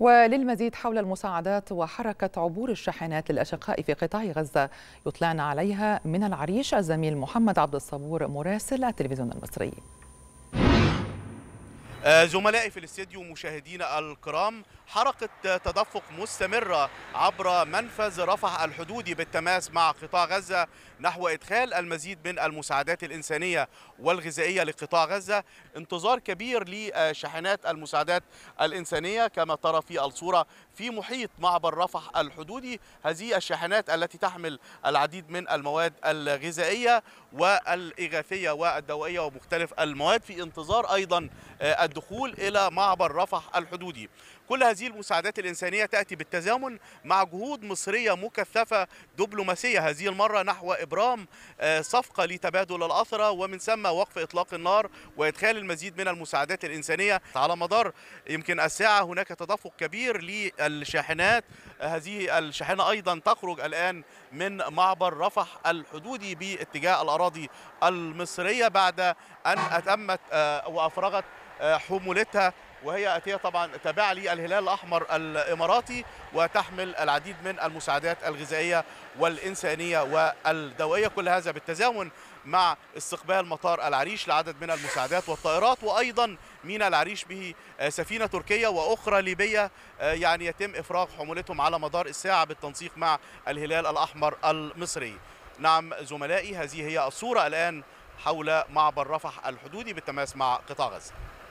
وللمزيد حول المساعدات وحركة عبور الشاحنات للأشقاء في قطاع غزة يطلعنا عليها من العريش الزميل محمد عبد الصبور مراسل التلفزيون المصري آه، زملائي في الاستديو مشاهدينا الكرام حركة تدفق مستمرة عبر منفذ رفح الحدودي بالتماس مع قطاع غزة نحو إدخال المزيد من المساعدات الإنسانية والغذائية لقطاع غزة انتظار كبير لشاحنات المساعدات الإنسانية كما ترى في الصورة في محيط معبر رفح الحدودي هذه الشاحنات التي تحمل العديد من المواد الغذائية والإغاثية والدوائية ومختلف المواد في انتظار أيضا آه، الدخول إلى معبر رفح الحدودي كل هذه المساعدات الإنسانية تأتي بالتزامن مع جهود مصرية مكثفة دبلوماسية هذه المرة نحو إبرام آه، صفقة لتبادل الأثرى ومن ثم وقف إطلاق النار وإدخال المزيد من المساعدات الإنسانية على مدار يمكن الساعة هناك تدفق كبير للشاحنات هذه الشاحنة أيضا تخرج الآن من معبر رفح الحدودي باتجاه الأراضي المصرية بعد أن أتمت آه، وأفرغت آه، حمولتها وهي اتيه طبعا تابعه للهلال الاحمر الاماراتي وتحمل العديد من المساعدات الغذائيه والانسانيه والدوائيه كل هذا بالتزامن مع استقبال مطار العريش لعدد من المساعدات والطائرات وايضا ميناء العريش به آه، سفينه تركيه واخرى ليبيه آه، يعني يتم افراغ حمولتهم على مدار الساعه بالتنسيق مع الهلال الاحمر المصري. نعم زملائي هذه هي الصوره الان حول معبر رفح الحدودي بالتماس مع قطاع غزه.